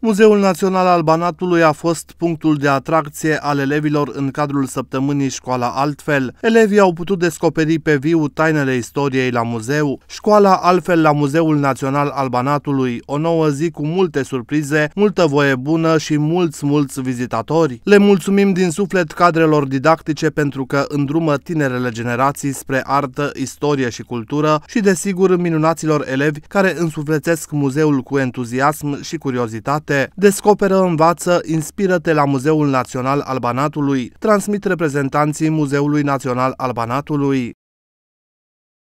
Muzeul Național al Banatului a fost punctul de atracție al elevilor în cadrul săptămânii Școala Altfel. Elevii au putut descoperi pe viu tainele istoriei la muzeu. Școala Altfel la Muzeul Național al Banatului, o nouă zi cu multe surprize, multă voie bună și mulți, mulți vizitatori. Le mulțumim din suflet cadrelor didactice pentru că îndrumă tinerele generații spre artă, istorie și cultură și, desigur, minunaților elevi care însuflețesc muzeul cu entuziasm și curiozitate proiecte. Descoperă, învață, inspiră-te la Muzeul Național al Banatului, transmit reprezentanții Muzeului Național al Banatului.